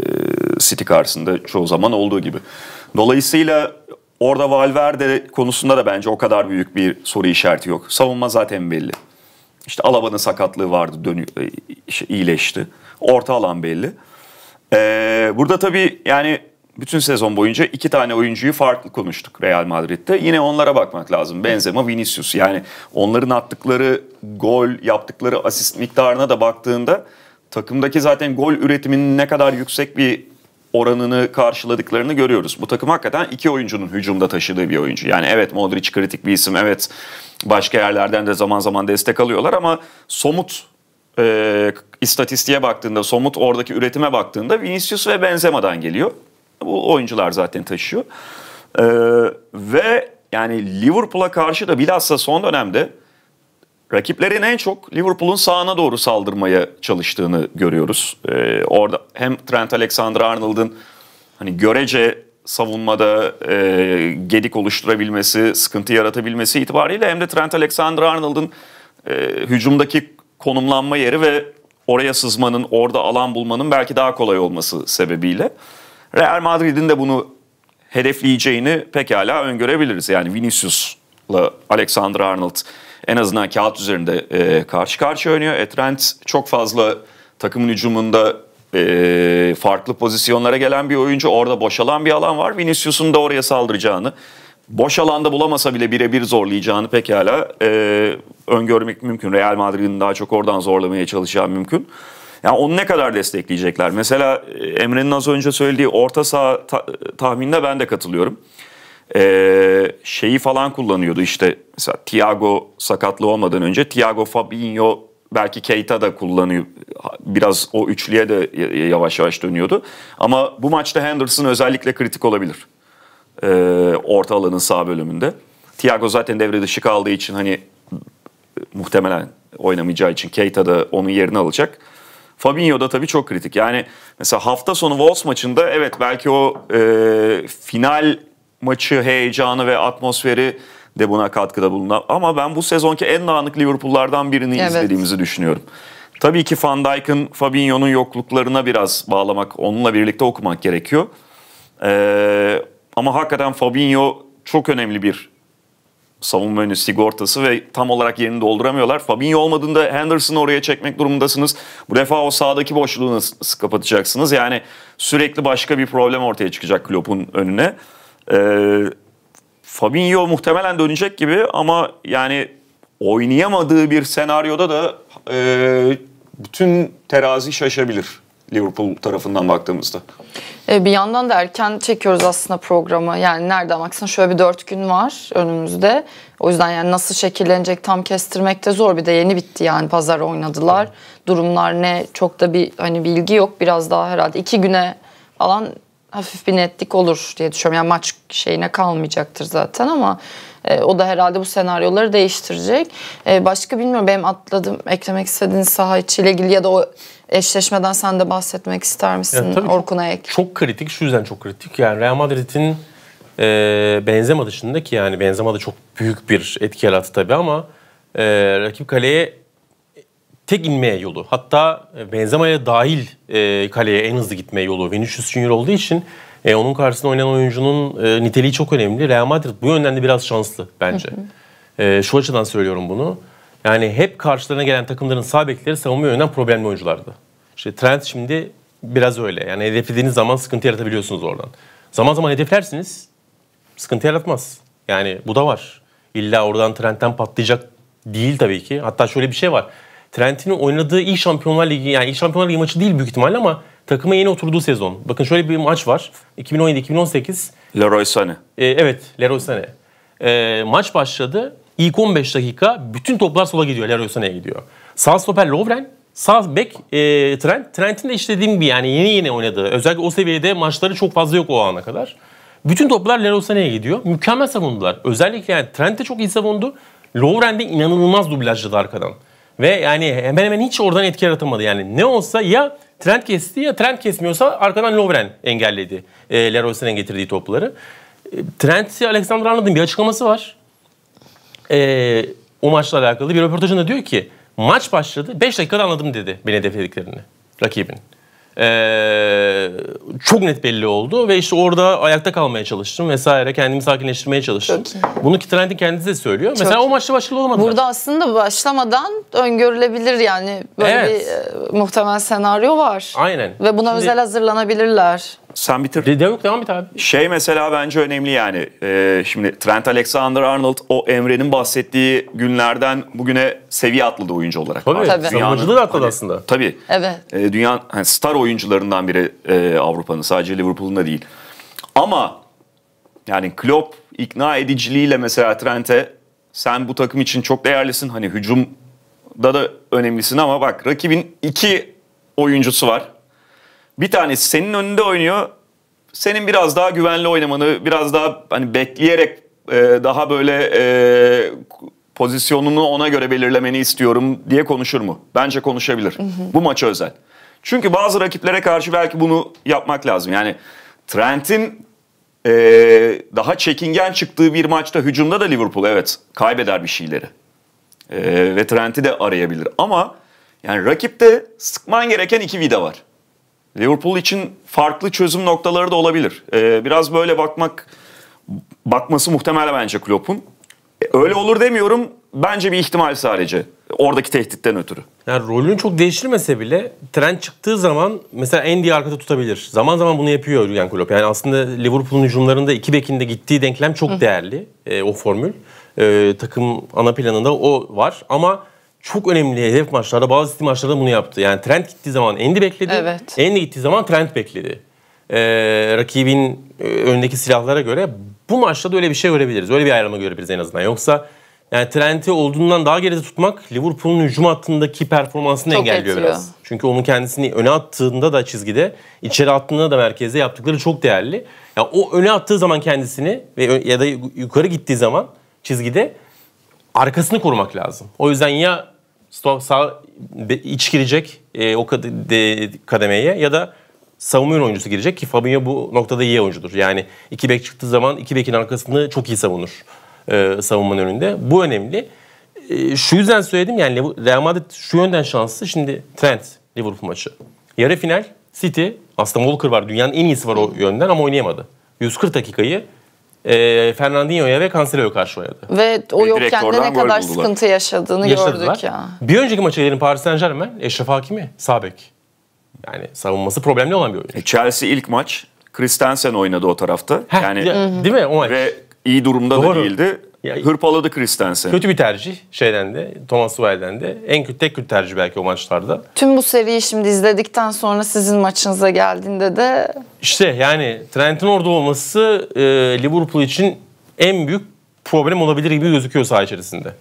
City karşısında çoğu zaman olduğu gibi. Dolayısıyla orada Valverde konusunda da bence o kadar büyük bir soru işareti yok. Savunma zaten belli. İşte Alaba'nın sakatlığı vardı, dönü e, iyileşti. Orta alan belli. Ee, burada tabii yani bütün sezon boyunca iki tane oyuncuyu farklı konuştuk Real Madrid'de. Yine onlara bakmak lazım. Benzema, Vinicius. Yani onların attıkları gol, yaptıkları asist miktarına da baktığında takımdaki zaten gol üretiminin ne kadar yüksek bir oranını karşıladıklarını görüyoruz. Bu takım hakikaten iki oyuncunun hücumda taşıdığı bir oyuncu. Yani evet Modric kritik bir isim. Evet başka yerlerden de zaman zaman destek alıyorlar ama somut e, istatistiğe baktığında, somut oradaki üretime baktığında Vinicius ve Benzema'dan geliyor. Bu oyuncular zaten taşıyor. Ee, ve yani Liverpool'a karşı da bilhassa son dönemde rakiplerin en çok Liverpool'un sağına doğru saldırmaya çalıştığını görüyoruz. Ee, orada hem Trent Alexander-Arnold'un hani görece savunmada e, gedik oluşturabilmesi, sıkıntı yaratabilmesi itibariyle hem de Trent Alexander-Arnold'un e, hücumdaki konumlanma yeri ve oraya sızmanın, orada alan bulmanın belki daha kolay olması sebebiyle. Real Madrid'in de bunu hedefleyeceğini pekala öngörebiliriz. Yani Vinicius'la Alexander Arnold en azından kağıt üzerinde e, karşı karşıya oynuyor. E, çok fazla takımın hücumunda e, farklı pozisyonlara gelen bir oyuncu. Orada boşalan bir alan var. Vinicius'un da oraya saldıracağını, boş alanda bulamasa bile birebir zorlayacağını pekala e, öngörmek mümkün. Real Madrid'in daha çok oradan zorlamaya çalışacağı mümkün. Yani onu ne kadar destekleyecekler? Mesela e, Emre'nin az önce söylediği orta saha ta- tahminine ben de katılıyorum. Ee, şeyi falan kullanıyordu işte mesela Thiago sakatlığı olmadan önce Thiago Fabinho belki Keita da kullanıyor. Biraz o üçlüye de yavaş yavaş dönüyordu. Ama bu maçta Henderson özellikle kritik olabilir. Ee, orta alanın sağ bölümünde. Thiago zaten devre dışı kaldığı için hani e, muhtemelen oynamayacağı için Keita da onun yerini alacak. Fabinho da tabii çok kritik. Yani mesela hafta sonu Wolves maçında evet belki o e, final maçı heyecanı ve atmosferi de buna katkıda bulunan. Ama ben bu sezonki en dağınık Liverpool'lardan birini evet. izlediğimizi düşünüyorum. Tabii ki Van Dijk'ın, Fabinho'nun yokluklarına biraz bağlamak, onunla birlikte okumak gerekiyor. Ee, ama hakikaten Fabinho çok önemli bir savunma önü sigortası ve tam olarak yerini dolduramıyorlar. Fabinho olmadığında Henderson'ı oraya çekmek durumundasınız. Bu defa o sağdaki boşluğu nasıl kapatacaksınız? Yani sürekli başka bir problem ortaya çıkacak Klopp'un önüne. Ee, Fabinho muhtemelen dönecek gibi ama yani oynayamadığı bir senaryoda da e, bütün terazi şaşabilir. Liverpool tarafından baktığımızda. E, bir yandan da erken çekiyoruz aslında programı. Yani nereden baksan şöyle bir dört gün var önümüzde. O yüzden yani nasıl şekillenecek tam kestirmekte zor. Bir de yeni bitti yani pazar oynadılar. Durumlar ne çok da bir hani bilgi yok. Biraz daha herhalde iki güne falan hafif bir netlik olur diye düşünüyorum. Yani maç şeyine kalmayacaktır zaten ama e, o da herhalde bu senaryoları değiştirecek. E, başka bilmiyorum benim atladım eklemek istediğiniz saha içiyle ilgili ya da o eşleşmeden sen de bahsetmek ister misin yani Orkun Ayek? Çok kritik, şu yüzden çok kritik. Yani Real Madrid'in e, Benzema dışında ki yani Benzema da çok büyük bir etki yarattı tabii ama e, rakip kaleye tek inmeye yolu. Hatta Benzema'ya dahil e, kaleye en hızlı gitme yolu Vinicius Junior olduğu için e, onun karşısında oynayan oyuncunun e, niteliği çok önemli. Real Madrid bu yönden de biraz şanslı bence. Hı hı. E, şu açıdan söylüyorum bunu. Yani hep karşılarına gelen takımların sağ bekleri savunma yönünden problemli oyunculardı. İşte Trent şimdi biraz öyle. Yani hedeflediğiniz zaman sıkıntı yaratabiliyorsunuz oradan. Zaman zaman hedeflersiniz sıkıntı yaratmaz. Yani bu da var. İlla oradan Trent'ten patlayacak değil tabii ki. Hatta şöyle bir şey var. Trent'in oynadığı ilk Şampiyonlar Ligi yani ilk Şampiyonlar Ligi maçı değil büyük ihtimalle ama takıma yeni oturduğu sezon. Bakın şöyle bir maç var. 2017-2018. Leroy Sané. Ee, evet Leroy Sané. Ee, maç başladı. İlk 15 dakika bütün toplar sola gidiyor. Leroy Sané'ye gidiyor. Sağ stoper Lovren, sağ bek e, Trent. Trent'in de işte bir yani yeni yeni oynadığı. Özellikle o seviyede maçları çok fazla yok o ana kadar. Bütün toplar Leroy Sané'ye gidiyor. Mükemmel savundular. Özellikle yani Trent de çok iyi savundu. Lovren de inanılmaz dublajladı arkadan. Ve yani hemen hemen hiç oradan etki yaratamadı. Yani ne olsa ya Trent kesti ya Trent kesmiyorsa arkadan Lovren engelledi. E, Leroy Sané'nin getirdiği topları. E, Trent'i Alexander Arnold'un bir açıklaması var e, o maçla alakalı bir röportajında diyor ki maç başladı 5 dakikada anladım dedi beni hedeflediklerini rakibin. Ee, çok net belli oldu ve işte orada ayakta kalmaya çalıştım vesaire kendimi sakinleştirmeye çalıştım. Bunu Kitrend'in kendisi de söylüyor. Çok. Mesela o maçta başarılı olamadı. Burada aslında başlamadan öngörülebilir yani böyle evet. bir e, muhtemel senaryo var. Aynen. Ve buna Şimdi, özel hazırlanabilirler. Sen bitir. De, de yok devam bir abi. Şey mesela bence önemli yani. Ee, şimdi Trent Alexander-Arnold o Emre'nin bahsettiği günlerden bugüne seviye atladı oyuncu olarak. Tabii. tabii. Savunmacılığı da hani atladı hani, aslında. Tabii. Evet. E, ee, dünya hani star oyuncularından biri e, Avrupa'nın. Sadece Liverpool'un da değil. Ama yani Klopp ikna ediciliğiyle mesela Trent'e sen bu takım için çok değerlisin. Hani hücumda da önemlisin ama bak rakibin iki oyuncusu var. Bir tanesi senin önünde oynuyor. Senin biraz daha güvenli oynamanı, biraz daha hani bekleyerek e, daha böyle e, pozisyonunu ona göre belirlemeni istiyorum diye konuşur mu? Bence konuşabilir. Hı hı. Bu maça özel. Çünkü bazı rakiplere karşı belki bunu yapmak lazım. Yani Trent'in e, daha çekingen çıktığı bir maçta hücumda da Liverpool evet kaybeder bir şeyleri. E, ve Trent'i de arayabilir. Ama yani rakipte sıkman gereken iki vida var. Liverpool için farklı çözüm noktaları da olabilir. Ee, biraz böyle bakmak bakması muhtemel bence Klopp'un. E, öyle olur demiyorum. Bence bir ihtimal sadece. Oradaki tehditten ötürü. Yani rolünü çok değiştirmese bile tren çıktığı zaman mesela Andy arkada tutabilir. Zaman zaman bunu yapıyor Jurgen Klopp. Yani aslında Liverpool'un hücumlarında iki bekinde gittiği denklem çok değerli. E, o formül. E, takım ana planında o var. Ama çok önemli hedef maçlarda bazı stil maçlarda bunu yaptı. Yani Trent gittiği zaman Endi bekledi. Evet. Endi gittiği zaman Trent bekledi. Ee, rakibin e, önündeki silahlara göre bu maçta da öyle bir şey görebiliriz. Öyle bir ayrılma görebiliriz en azından. Yoksa yani Trent'i olduğundan daha geride tutmak Liverpool'un hücum hattındaki performansını Çok engelliyor etiyor. biraz. Çünkü onun kendisini öne attığında da çizgide, içeri attığında da merkeze yaptıkları çok değerli. Ya yani o öne attığı zaman kendisini ve ya da yukarı gittiği zaman çizgide arkasını korumak lazım. O yüzden ya sağ iç girecek e, o kademeye ya da savunma oyuncusu girecek ki Fabinho bu noktada iyi oyuncudur. Yani iki bek çıktığı zaman iki bekin arkasını çok iyi savunur e, savunmanın önünde. Bu önemli. E, şu yüzden söyledim yani Real Madrid şu yönden şanslı. Şimdi Trent Liverpool maçı. Yarı final City aslında Walker var dünyanın en iyisi var o yönden ama oynayamadı. 140 dakikayı e, Fernandinho'ya ve Cancelo'ya karşı oynadı. Ve o e, yokken de ne kadar sıkıntı yaşadığını Yaşadılar. gördük ya. Bir önceki maça gelelim Paris Saint Germain, Eşref Hakimi, Sabek. Yani savunması problemli olan bir oyuncu. E, Chelsea ilk maç Christensen oynadı o tarafta. Heh, yani hı. değil mi o maç? Ve iyi durumda Doğru. da değildi. Hırpaladı Kristensen. Kötü bir tercih şeyden de Thomas Tuchel'den de. En kötü tek kötü tercih belki o maçlarda. Tüm bu seriyi şimdi izledikten sonra sizin maçınıza geldiğinde de... İşte yani Trent'in orada olması e, Liverpool için en büyük problem olabilir gibi gözüküyor saha içerisinde.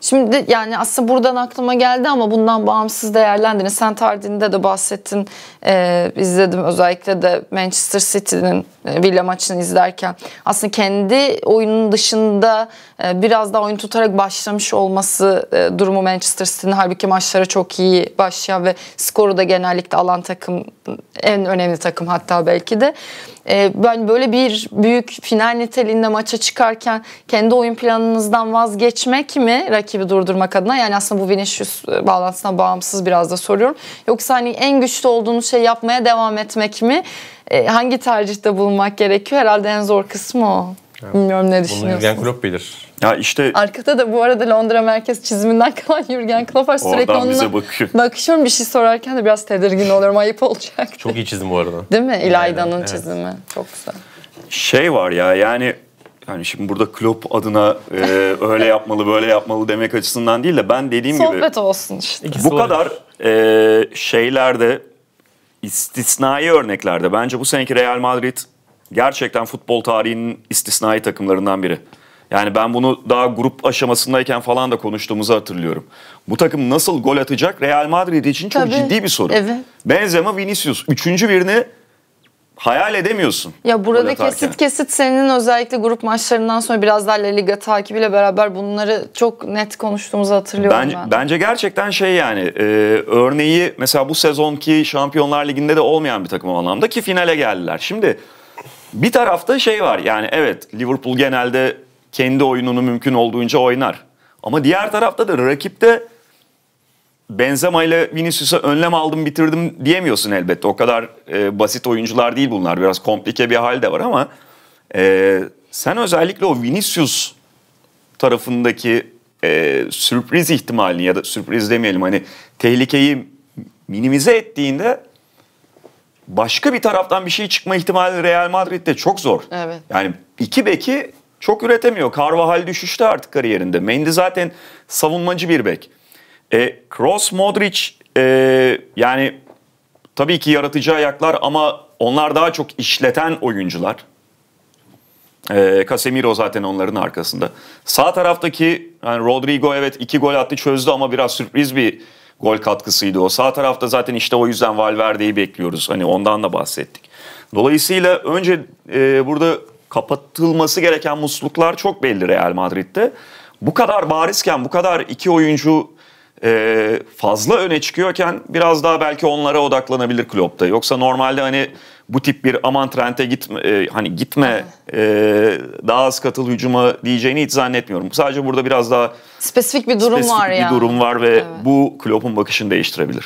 Şimdi yani aslında buradan aklıma geldi ama bundan bağımsız değerlendirin. Sen tarihinde de bahsettin. Ee, izledim özellikle de Manchester City'nin e, Villa maçını izlerken. Aslında kendi oyunun dışında e, biraz daha oyun tutarak başlamış olması e, durumu Manchester City'nin halbuki maçlara çok iyi başlayan ve skoru da genellikle alan takım en önemli takım hatta belki de. E, ben böyle bir büyük final niteliğinde maça çıkarken kendi oyun planınızdan vazgeçmek mi mi rakibi durdurmak adına? Yani aslında bu Vinicius e, bağlantısına bağımsız biraz da soruyorum. Yoksa hani en güçlü olduğunuz şey yapmaya devam etmek mi? E, hangi tercihte bulunmak gerekiyor? Herhalde en zor kısmı o. Evet. Bilmiyorum ne düşünüyorsun? Bunu Jürgen Klopp bilir. Ya işte arkada da bu arada Londra merkez çiziminden kalan Jürgen Klopp var. Sürekli onunla bize bakıyor. bakışıyorum. Bir şey sorarken de biraz tedirgin oluyorum. Ayıp olacak. Çok iyi çizim bu arada. Değil mi? İlayda'nın evet. çizimi. Çok güzel. Şey var ya yani yani şimdi burada Klopp adına e, öyle yapmalı böyle yapmalı demek açısından değil de ben dediğim Sohbet gibi. Sohbet olsun işte. bu kadar e, şeylerde istisnai örneklerde bence bu seneki Real Madrid gerçekten futbol tarihinin istisnai takımlarından biri. Yani ben bunu daha grup aşamasındayken falan da konuştuğumuzu hatırlıyorum. Bu takım nasıl gol atacak Real Madrid için çok Tabii, ciddi bir soru. Evet. Benzema, Vinicius üçüncü birini hayal edemiyorsun. Ya burada kesit kesit senin özellikle grup maçlarından sonra biraz daha La Liga takibiyle beraber bunları çok net konuştuğumuzu hatırlıyorum bence, ben. Bence gerçekten şey yani e, örneği mesela bu sezonki Şampiyonlar Ligi'nde de olmayan bir takım o anlamda ki finale geldiler. Şimdi bir tarafta şey var yani evet Liverpool genelde kendi oyununu mümkün olduğunca oynar. Ama diğer tarafta da rakipte Benzema ile Vinicius'a önlem aldım bitirdim diyemiyorsun elbette. O kadar e, basit oyuncular değil bunlar. Biraz komplike bir hal de var ama e, sen özellikle o Vinicius tarafındaki e, sürpriz ihtimalini ya da sürpriz demeyelim hani tehlikeyi minimize ettiğinde başka bir taraftan bir şey çıkma ihtimali Real Madrid'de çok zor. Evet. Yani iki beki çok üretemiyor. Carvajal düşüştü artık kariyerinde. Mendy zaten savunmacı bir bek. E, Kroos, Modric e, yani tabii ki yaratıcı ayaklar ama onlar daha çok işleten oyuncular. E, Casemiro zaten onların arkasında. Sağ taraftaki yani Rodrigo evet iki gol attı çözdü ama biraz sürpriz bir gol katkısıydı o. Sağ tarafta zaten işte o yüzden Valverde'yi bekliyoruz. Hani ondan da bahsettik. Dolayısıyla önce e, burada kapatılması gereken musluklar çok belli Real Madrid'de. Bu kadar barizken, bu kadar iki oyuncu e, fazla öne çıkıyorken biraz daha belki onlara odaklanabilir Klopp'ta. Yoksa normalde hani bu tip bir aman trende gitme e, hani gitme e, daha az katıl hücuma diyeceğini hiç zannetmiyorum. Sadece burada biraz daha spesifik bir durum spesifik var bir ya. durum var ve evet. bu Klopp'un bakışını değiştirebilir.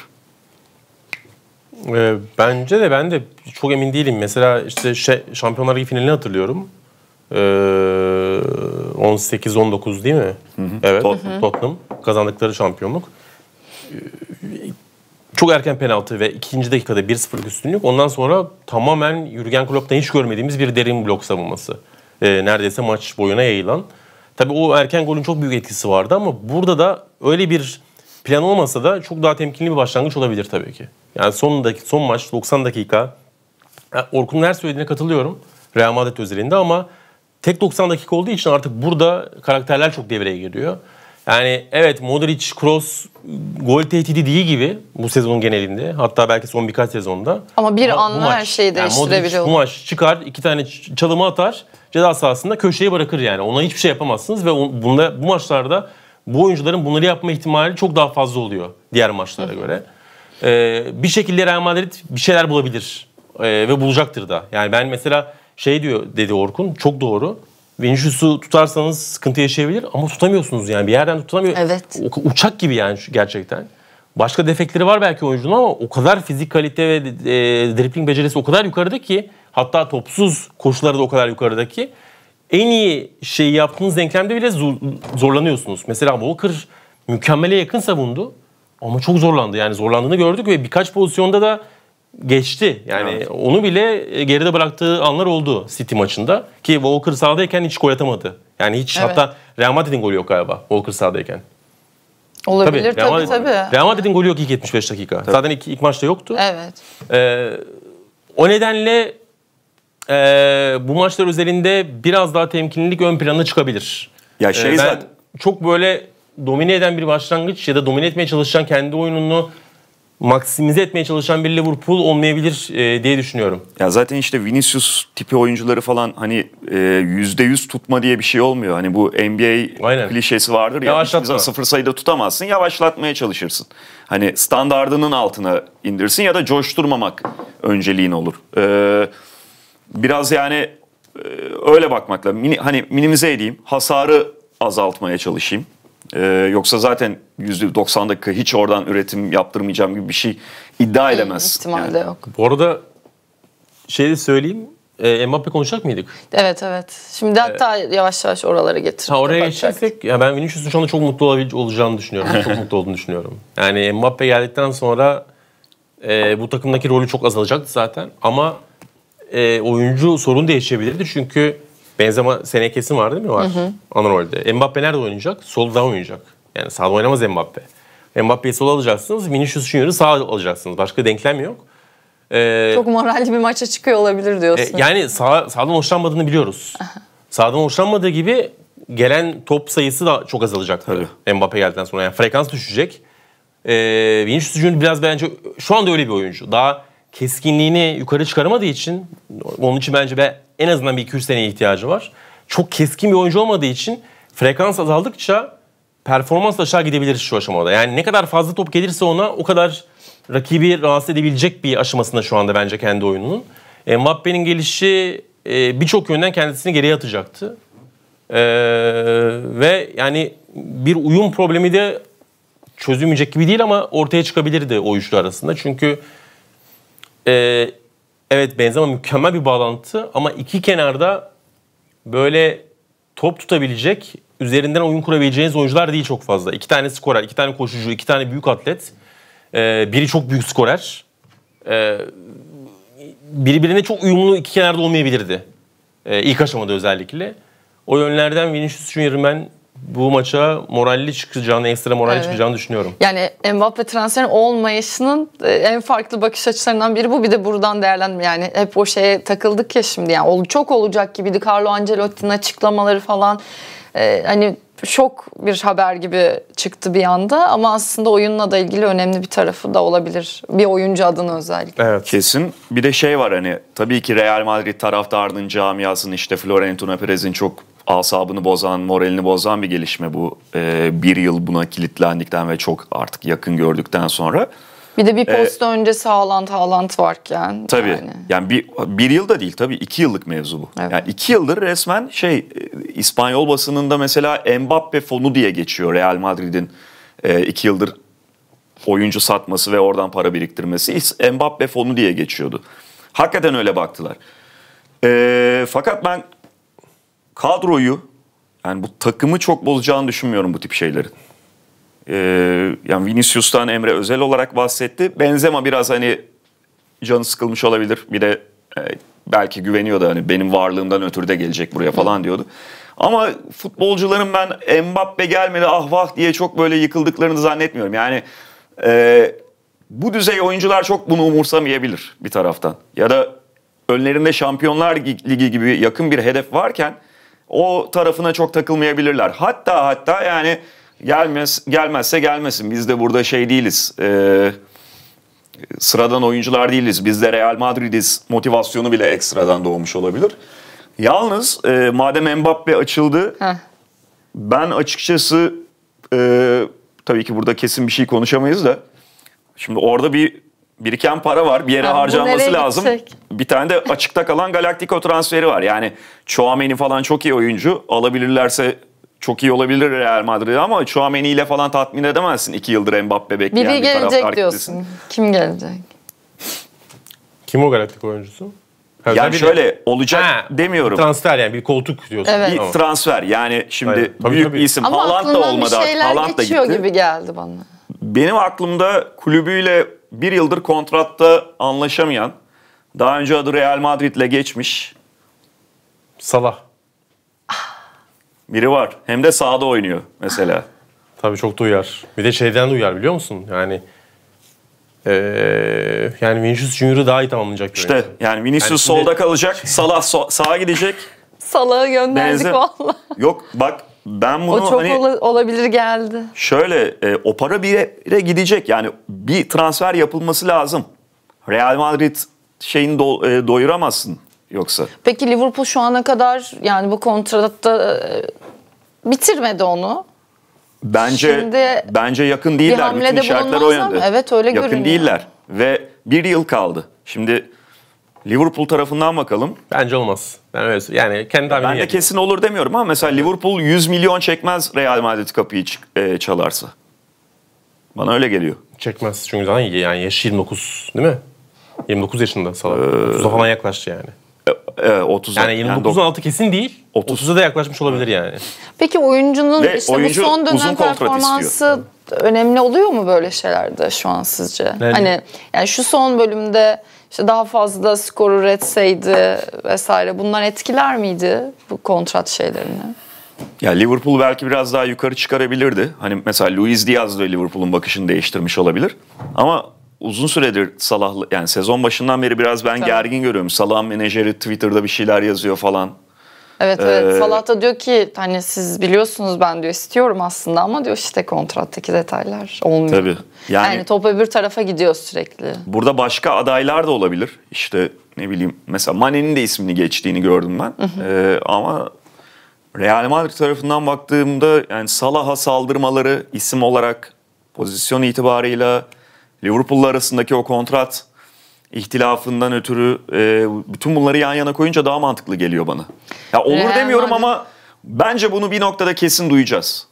bence de ben de çok emin değilim. Mesela işte şey, Şampiyonlar Ligi finalini hatırlıyorum. 18-19 ee, değil mi? Hı hı. Evet, Tottenham. Tottenham kazandıkları şampiyonluk. Ee, çok erken penaltı ve ikinci dakikada 1-0 üstünlük. Ondan sonra tamamen Jürgen Klopp'tan hiç görmediğimiz bir derin blok savunması. Ee, neredeyse maç boyuna yayılan. Tabii o erken golün çok büyük etkisi vardı ama burada da öyle bir plan olmasa da çok daha temkinli bir başlangıç olabilir tabii ki. Yani son, dakika, son maç 90 dakika. Orkun'un her söylediğine katılıyorum. Real Madrid özelinde ama Tek 90 dakika olduğu için artık burada karakterler çok devreye giriyor. Yani evet Modric, Kroos gol tehdidi değil gibi bu sezon genelinde. Hatta belki son birkaç sezonda. Ama bir Ama anla maç, her şeyi değiştirebiliyor. Yani bu maç çıkar, iki tane çalımı atar, ceza sahasında köşeye bırakır yani. Ona hiçbir şey yapamazsınız ve bunda bu maçlarda bu oyuncuların bunları yapma ihtimali çok daha fazla oluyor diğer maçlara göre. Ee, bir şekilde Real Madrid bir şeyler bulabilir ee, ve bulacaktır da. Yani ben mesela şey diyor dedi Orkun çok doğru. Vinicius'u tutarsanız sıkıntı yaşayabilir ama tutamıyorsunuz yani bir yerden tutamıyor. Evet. Uçak gibi yani gerçekten. Başka defekleri var belki oyuncunun ama o kadar fizik kalite ve e, dribbling becerisi o kadar yukarıda ki hatta topsuz koşuları da o kadar yukarıda ki en iyi şeyi yaptığınız denklemde bile zor, zorlanıyorsunuz. Mesela Walker mükemmele yakın savundu ama çok zorlandı. Yani zorlandığını gördük ve birkaç pozisyonda da geçti. Yani evet. onu bile e, geride bıraktığı anlar oldu City maçında. Ki Walker sahadayken hiç gol atamadı. Yani hiç evet. hatta Real Madrid'in golü yok galiba Walker sahadayken. Olabilir tabii tabii. Real, tabii. Real Madrid'in golü yok ilk 75 dakika. Tabii. Zaten ilk, ilk maçta yoktu. Evet. Ee, o nedenle e, bu maçlar özelinde biraz daha temkinlilik ön plana çıkabilir. Ya şey ee, ben zaten... çok böyle domine eden bir başlangıç ya da domine etmeye çalışan kendi oyununu maksimize etmeye çalışan bir Liverpool olmayabilir e, diye düşünüyorum. Ya zaten işte Vinicius tipi oyuncuları falan hani e, yüzde yüz tutma diye bir şey olmuyor. Hani bu NBA Aynen. klişesi vardır ya. Yavaşlatma. Sıfır sayıda tutamazsın yavaşlatmaya çalışırsın. Hani standardının altına indirsin ya da coşturmamak önceliğin olur. Ee, biraz yani e, öyle bakmakla mini, hani minimize edeyim hasarı azaltmaya çalışayım. Ee, yoksa zaten %90 dakika hiç oradan üretim yaptırmayacağım gibi bir şey iddia edemez. İhtimal yani. yok. Bu arada şey de söyleyeyim. E, Mbappe konuşacak mıydık? Evet evet. Şimdi ee, hatta ee, yavaş yavaş oralara getirip ha, oraya geçersek ya ben Vinicius'un şu anda çok mutlu olabil- olacağını düşünüyorum. çok mutlu olduğunu düşünüyorum. Yani Mbappe geldikten sonra e, bu takımdaki rolü çok azalacaktı zaten ama e, oyuncu sorun değişebilirdi çünkü Benzema seneye kesin var değil mi? Var. Hı hı. Mbappe nerede oynayacak? Solda oynayacak. Yani sağda oynamaz Mbappe. Mbappé'yi sola alacaksınız. Vinicius Junior'ı sağa alacaksınız. Başka denklem yok. Ee, Çok moralli bir maça çıkıyor olabilir diyorsun. E, yani sağ, sağdan hoşlanmadığını biliyoruz. sağdan hoşlanmadığı gibi gelen top sayısı da çok azalacak tabii. Mbappe geldikten sonra yani frekans düşecek. Ee, Vinicius Junior biraz bence şu anda öyle bir oyuncu. Daha keskinliğini yukarı çıkaramadığı için onun için bence be, en azından bir 2-3 seneye ihtiyacı var. Çok keskin bir oyuncu olmadığı için frekans azaldıkça performans aşağı gidebilir şu aşamada. Yani ne kadar fazla top gelirse ona o kadar rakibi rahatsız edebilecek bir aşamasında şu anda bence kendi oyununun. E, Mbappe'nin gelişi e, birçok yönden kendisini geriye atacaktı. Ee, ve yani bir uyum problemi de çözülmeyecek gibi değil ama ortaya çıkabilirdi o üçlü arasında. Çünkü e, evet ama mükemmel bir bağlantı ama iki kenarda böyle top tutabilecek, üzerinden oyun kurabileceğiniz oyuncular değil çok fazla. İki tane skorer, iki tane koşucu, iki tane büyük atlet. Ee, biri çok büyük skorer. Ee, birbirine çok uyumlu iki kenarda olmayabilirdi. Ee, ilk aşamada özellikle. O yönlerden Vinicius Junior'ı ben bu maça moralli çıkacağını, ekstra moralli evet. çıkacağını düşünüyorum. Yani Mbappe transfer olmayışının e, en farklı bakış açılarından biri bu. Bir de buradan değerlendim yani. Hep o şeye takıldık ya şimdi. Yani çok olacak gibiydi. Carlo Ancelotti'nin açıklamaları falan e, hani şok bir haber gibi çıktı bir anda ama aslında oyunla da ilgili önemli bir tarafı da olabilir. Bir oyuncu adına özellikle. Evet. Kesin. Bir de şey var hani tabii ki Real Madrid taraftarının camiasının işte Florentino Perez'in çok asabını bozan, moralini bozan bir gelişme bu. Ee, bir yıl buna kilitlendikten ve çok artık yakın gördükten sonra. Bir de bir ee, posta ee, öncesi Haaland Haaland varken. Tabii. Yani, yani bir, bir yılda değil tabii iki yıllık mevzu bu. Evet. Yani iki yıldır resmen şey e, İspanyol basınında mesela Mbappe fonu diye geçiyor Real Madrid'in e, iki yıldır oyuncu satması ve oradan para biriktirmesi Mbappe fonu diye geçiyordu. Hakikaten öyle baktılar. E, fakat ben kadroyu yani bu takımı çok bozacağını düşünmüyorum bu tip şeylerin e, yani Vinicius'tan Emre Özel olarak bahsetti. Benzema biraz hani canı sıkılmış olabilir. Bir de e, belki güveniyordu hani benim varlığımdan ötürü de gelecek buraya falan diyordu. Ama futbolcuların ben Mbappe gelmedi ah vah diye çok böyle yıkıldıklarını zannetmiyorum. Yani e, bu düzey oyuncular çok bunu umursamayabilir bir taraftan. Ya da önlerinde Şampiyonlar Ligi gibi yakın bir hedef varken o tarafına çok takılmayabilirler. Hatta hatta yani Gelmez, gelmezse gelmesin. Biz de burada şey değiliz. Ee, sıradan oyuncular değiliz. Biz de Real Madrid'iz. Motivasyonu bile ekstradan doğmuş olabilir. Yalnız e, madem Mbappe açıldı Heh. ben açıkçası e, tabii ki burada kesin bir şey konuşamayız da şimdi orada bir biriken para var. Bir yere ha, harcanması lazım. Bir tane de açıkta kalan Galactico transferi var. Yani Chouameni falan çok iyi oyuncu. Alabilirlerse çok iyi olabilir Real Madrid ama Chouameni ile falan tatmin edemezsin iki yıldır Mbappe bekleyen Biri bir gelecek diyorsun. Kitlesin. Kim gelecek? Kim o galaktik oyuncusu? Her yani bir şöyle de... olacak ha, demiyorum. Transfer yani bir koltuk diyorsun. Evet. Bir transfer yani şimdi Hayır, tabii, büyük tabii. bir isim. Ama Haaland da olmadı. Ama Haaland da gibi geldi bana. Benim aklımda kulübüyle bir yıldır kontratta anlaşamayan, daha önce adı Real Madrid'le geçmiş. Salah. Biri var. Hem de sahada oynuyor mesela. Tabii çok duyar. Bir de şeyden duyar biliyor musun? Yani ee, yani Vinicius Junior'ı daha iyi tamamlayacak. İşte oyuncu. yani Vinicius yani solda şimdi... kalacak, Salah so sağa gidecek. Salah'ı gönderdik Benze... valla. Yok bak ben bunu o çok hani, olabilir geldi. Şöyle e, o para bir yere gidecek. Yani bir transfer yapılması lazım. Real Madrid şeyini do, e, doyuramazsın yoksa. Peki Liverpool şu ana kadar yani bu kontratta e, bitirmedi onu. Bence Şimdi bence yakın değiller. Bir Bütün şartlar oynadı. yönde. Evet öyle yakın görünüyor. değiller ve bir yıl kaldı. Şimdi Liverpool tarafından bakalım. Bence olmaz. Ben öyle yani kendi tahminim. Ben de yapayım. kesin olur demiyorum ama mesela Liverpool 100 milyon çekmez Real Madrid kapıyı e, çalarsa. Bana öyle geliyor. Çekmez çünkü zaten yani yaş 29 değil mi? 29 yaşında Salah. Ee... falan yaklaştı yani. E, ee, 30 yani 29'un altı kesin değil. 30. 30'a da yaklaşmış olabilir yani. Peki oyuncunun Ve işte oyuncu bu son dönem performansı önemli oluyor mu böyle şeylerde şu an sizce? Yani, hani yani şu son bölümde işte daha fazla skor üretseydi vesaire bunlar etkiler miydi bu kontrat şeylerini? Ya Liverpool belki biraz daha yukarı çıkarabilirdi. Hani mesela Luis Diaz da Liverpool'un bakışını değiştirmiş olabilir. Ama uzun süredir Salah yani sezon başından beri biraz ben tamam. gergin görüyorum. Salah'ın menajeri Twitter'da bir şeyler yazıyor falan. Evet, evet. Ee, Salah da diyor ki hani siz biliyorsunuz ben diyor istiyorum aslında ama diyor işte kontrattaki detaylar olmuyor. Tabii. Yani, yani top öbür tarafa gidiyor sürekli. Burada başka adaylar da olabilir. İşte ne bileyim mesela Mane'nin de ismini geçtiğini gördüm ben. Ee, ama Real Madrid tarafından baktığımda yani Salah'a saldırmaları isim olarak pozisyon itibarıyla Liverpool'la arasındaki o kontrat ihtilafından ötürü e, bütün bunları yan yana koyunca daha mantıklı geliyor bana. Ya olur Real demiyorum Madrid. ama bence bunu bir noktada kesin duyacağız.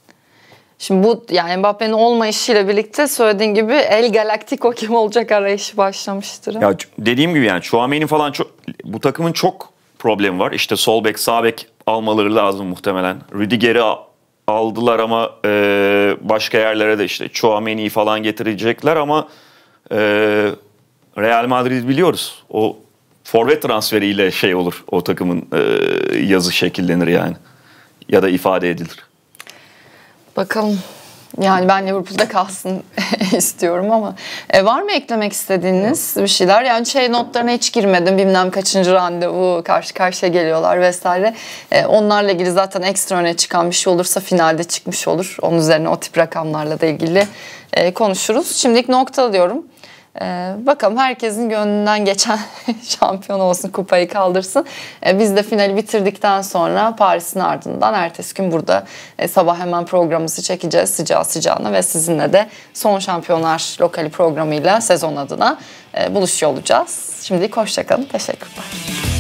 Şimdi bu yani Mbappe'nin olmayışıyla birlikte söylediğin gibi El Galactico kim olacak arayışı başlamıştır. Ya dediğim gibi yani Chouameni'nin falan çok bu takımın çok problemi var. İşte sol bek, sağ bek almaları lazım muhtemelen. Rüdiger'i aldılar ama e, başka yerlere de işte Chouameni'yi falan getirecekler ama e, Real Madrid biliyoruz. O forvet transferiyle şey olur. O takımın e, yazı şekillenir yani. Ya da ifade edilir. Bakalım yani ben Liverpool'da kalsın istiyorum ama e, var mı eklemek istediğiniz bir şeyler? Yani şey notlarına hiç girmedim. Bilmem kaçıncı randevu karşı karşıya geliyorlar vesaire. E, onlarla ilgili zaten ekstra öne çıkan bir şey olursa finalde çıkmış olur. Onun üzerine o tip rakamlarla da ilgili e, konuşuruz. Şimdilik nokta diyorum. Ee, bakalım herkesin gönlünden geçen şampiyon olsun, kupayı kaldırsın. Ee, biz de finali bitirdikten sonra Paris'in ardından ertesi gün burada e, sabah hemen programımızı çekeceğiz sıcağı sıcağına ve sizinle de son şampiyonlar lokali programıyla sezon adına e, buluşuyor olacağız. Şimdilik hoşçakalın, teşekkürler.